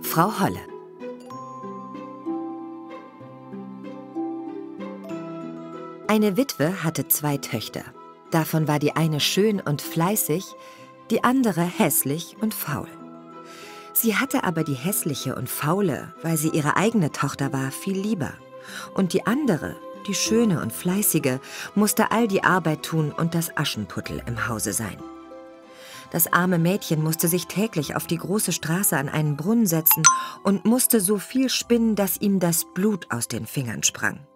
Frau Holle. Eine Witwe hatte zwei Töchter. Davon war die eine schön und fleißig, die andere hässlich und faul. Sie hatte aber die hässliche und faule, weil sie ihre eigene Tochter war, viel lieber. Und die andere, die schöne und fleißige, musste all die Arbeit tun und das Aschenputtel im Hause sein. Das arme Mädchen musste sich täglich auf die große Straße an einen Brunnen setzen und musste so viel spinnen, dass ihm das Blut aus den Fingern sprang.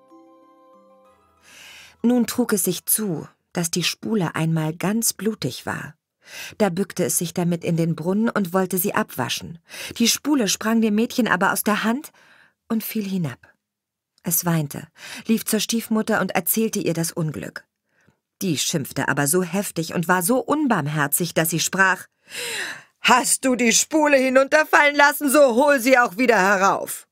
Nun trug es sich zu, dass die Spule einmal ganz blutig war. Da bückte es sich damit in den Brunnen und wollte sie abwaschen. Die Spule sprang dem Mädchen aber aus der Hand und fiel hinab. Es weinte, lief zur Stiefmutter und erzählte ihr das Unglück. Die schimpfte aber so heftig und war so unbarmherzig, dass sie sprach Hast du die Spule hinunterfallen lassen, so hol sie auch wieder herauf.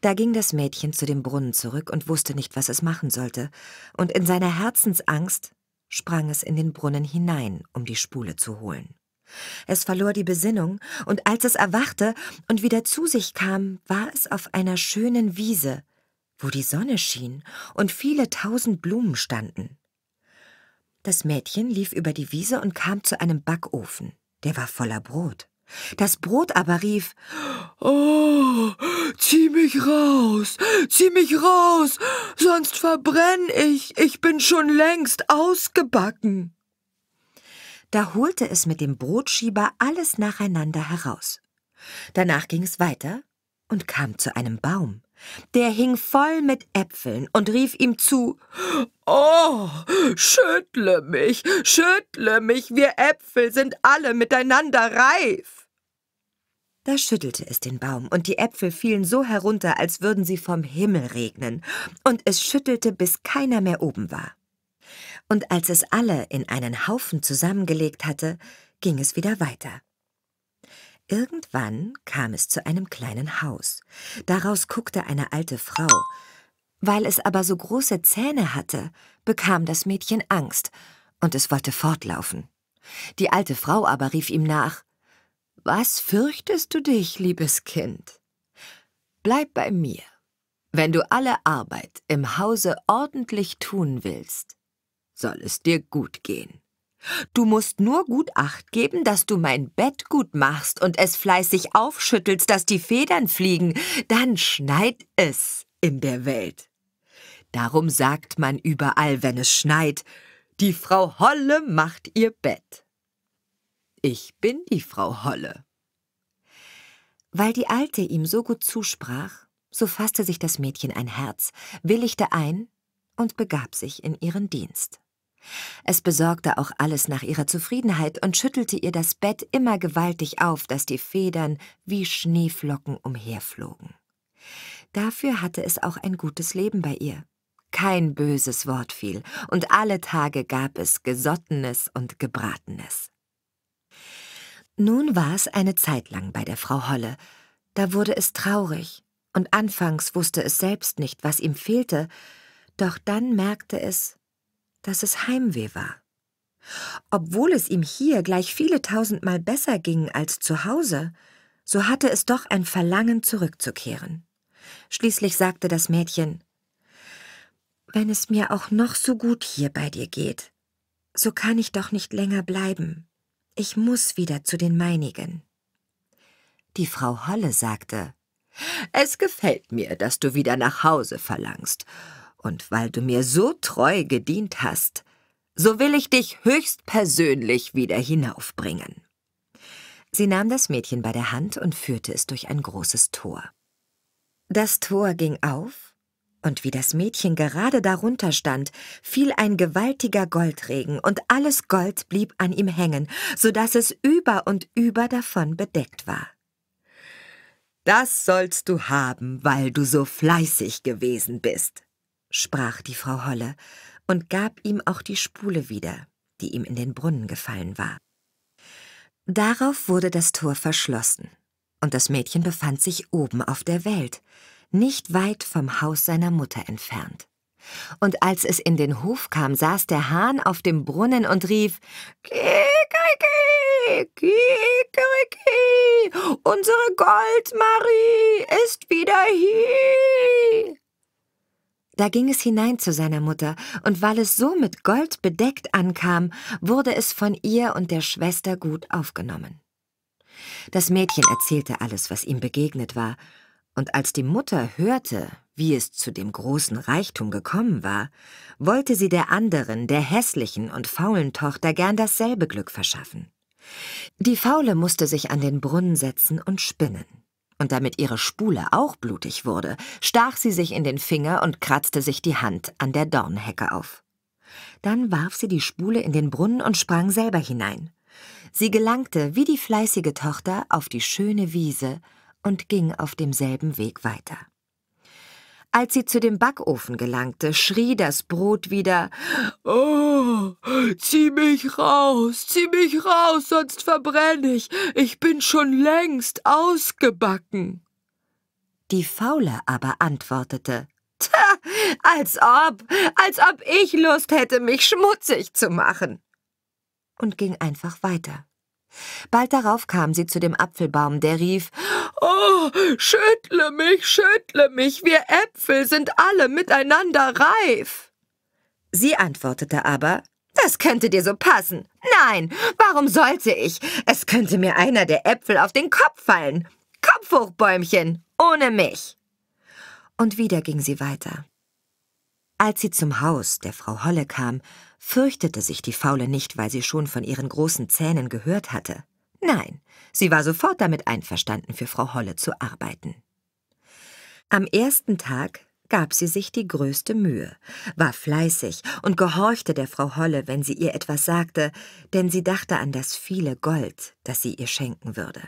Da ging das Mädchen zu dem Brunnen zurück und wusste nicht, was es machen sollte, und in seiner Herzensangst sprang es in den Brunnen hinein, um die Spule zu holen. Es verlor die Besinnung, und als es erwachte und wieder zu sich kam, war es auf einer schönen Wiese, wo die Sonne schien und viele tausend Blumen standen. Das Mädchen lief über die Wiese und kam zu einem Backofen, der war voller Brot. Das Brot aber rief Oh, zieh mich raus, zieh mich raus, sonst verbrenn ich, ich bin schon längst ausgebacken. Da holte es mit dem Brotschieber alles nacheinander heraus. Danach ging es weiter und kam zu einem Baum. Der hing voll mit Äpfeln und rief ihm zu Oh, schüttle mich, schüttle mich, wir Äpfel sind alle miteinander reif. Da schüttelte es den Baum, und die Äpfel fielen so herunter, als würden sie vom Himmel regnen, und es schüttelte, bis keiner mehr oben war und als es alle in einen Haufen zusammengelegt hatte, ging es wieder weiter. Irgendwann kam es zu einem kleinen Haus. Daraus guckte eine alte Frau. Weil es aber so große Zähne hatte, bekam das Mädchen Angst und es wollte fortlaufen. Die alte Frau aber rief ihm nach Was fürchtest du dich, liebes Kind? Bleib bei mir. Wenn du alle Arbeit im Hause ordentlich tun willst, soll es dir gut gehen. Du musst nur gut acht geben, dass du mein Bett gut machst und es fleißig aufschüttelst, dass die Federn fliegen, dann schneit es in der Welt. Darum sagt man überall, wenn es schneit, die Frau Holle macht ihr Bett. Ich bin die Frau Holle. Weil die Alte ihm so gut zusprach, so fasste sich das Mädchen ein Herz, willigte ein und begab sich in ihren Dienst. Es besorgte auch alles nach ihrer Zufriedenheit und schüttelte ihr das Bett immer gewaltig auf, dass die Federn wie Schneeflocken umherflogen. Dafür hatte es auch ein gutes Leben bei ihr. Kein böses Wort fiel, und alle Tage gab es Gesottenes und Gebratenes. Nun war es eine Zeit lang bei der Frau Holle. Da wurde es traurig, und anfangs wusste es selbst nicht, was ihm fehlte, doch dann merkte es, dass es Heimweh war. Obwohl es ihm hier gleich viele tausendmal besser ging als zu Hause, so hatte es doch ein Verlangen zurückzukehren. Schließlich sagte das Mädchen Wenn es mir auch noch so gut hier bei dir geht, so kann ich doch nicht länger bleiben. Ich muss wieder zu den meinigen. Die Frau Holle sagte Es gefällt mir, dass du wieder nach Hause verlangst, und weil du mir so treu gedient hast, so will ich dich höchstpersönlich wieder hinaufbringen. Sie nahm das Mädchen bei der Hand und führte es durch ein großes Tor. Das Tor ging auf, und wie das Mädchen gerade darunter stand, fiel ein gewaltiger Goldregen, und alles Gold blieb an ihm hängen, so daß es über und über davon bedeckt war. Das sollst du haben, weil du so fleißig gewesen bist, sprach die Frau Holle und gab ihm auch die Spule wieder, die ihm in den Brunnen gefallen war. Darauf wurde das Tor verschlossen, und das Mädchen befand sich oben auf der Welt, nicht weit vom Haus seiner Mutter entfernt. Und als es in den Hof kam, saß der Hahn auf dem Brunnen und rief Kikeriki, Kikeriki, unsere Goldmarie ist wieder hier. Da ging es hinein zu seiner Mutter, und weil es so mit Gold bedeckt ankam, wurde es von ihr und der Schwester gut aufgenommen. Das Mädchen erzählte alles, was ihm begegnet war, und als die Mutter hörte, wie es zu dem großen Reichtum gekommen war, wollte sie der anderen, der hässlichen und faulen Tochter gern dasselbe Glück verschaffen. Die Faule musste sich an den Brunnen setzen und spinnen. Und damit ihre Spule auch blutig wurde, stach sie sich in den Finger und kratzte sich die Hand an der Dornhecke auf. Dann warf sie die Spule in den Brunnen und sprang selber hinein. Sie gelangte wie die fleißige Tochter auf die schöne Wiese und ging auf demselben Weg weiter. Als sie zu dem Backofen gelangte, schrie das Brot wieder Oh, zieh mich raus, zieh mich raus, sonst verbrenne ich. Ich bin schon längst ausgebacken. Die Faule aber antwortete Tja, als ob, als ob ich Lust hätte, mich schmutzig zu machen. und ging einfach weiter. Bald darauf kam sie zu dem Apfelbaum, der rief Oh, schüttle mich, schüttle mich, wir Äpfel sind alle miteinander reif. Sie antwortete aber Das könnte dir so passen. Nein, warum sollte ich? Es könnte mir einer der Äpfel auf den Kopf fallen. Kopf hoch, Bäumchen, ohne mich. Und wieder ging sie weiter. Als sie zum Haus der Frau Holle kam, fürchtete sich die Faule nicht, weil sie schon von ihren großen Zähnen gehört hatte. Nein, sie war sofort damit einverstanden, für Frau Holle zu arbeiten. Am ersten Tag gab sie sich die größte Mühe, war fleißig und gehorchte der Frau Holle, wenn sie ihr etwas sagte, denn sie dachte an das viele Gold, das sie ihr schenken würde.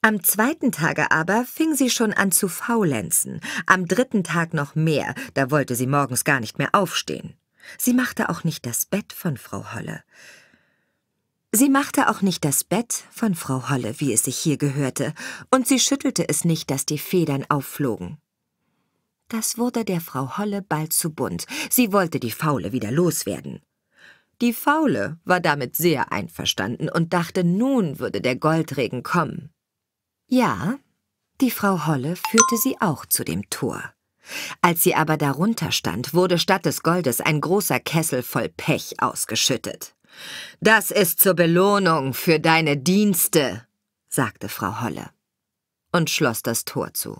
Am zweiten Tage aber fing sie schon an zu faulenzen, am dritten Tag noch mehr, da wollte sie morgens gar nicht mehr aufstehen. Sie machte auch nicht das Bett von Frau Holle. Sie machte auch nicht das Bett von Frau Holle, wie es sich hier gehörte, und sie schüttelte es nicht, dass die Federn aufflogen. Das wurde der Frau Holle bald zu bunt. Sie wollte die Faule wieder loswerden. Die Faule war damit sehr einverstanden und dachte, nun würde der Goldregen kommen. Ja, die Frau Holle führte sie auch zu dem Tor. Als sie aber darunter stand, wurde statt des Goldes ein großer Kessel voll Pech ausgeschüttet. Das ist zur Belohnung für deine Dienste, sagte Frau Holle und schloss das Tor zu.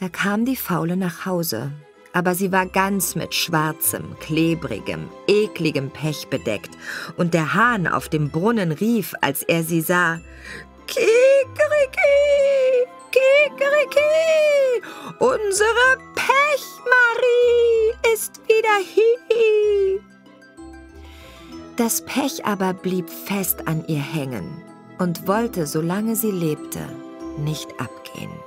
Da kam die Faule nach Hause, aber sie war ganz mit schwarzem, klebrigem, ekligem Pech bedeckt, und der Hahn auf dem Brunnen rief, als er sie sah, Kikeriki! Kikeriki! Unsere Pechmarie ist wieder hier! Das Pech aber blieb fest an ihr hängen und wollte, solange sie lebte, nicht abgehen.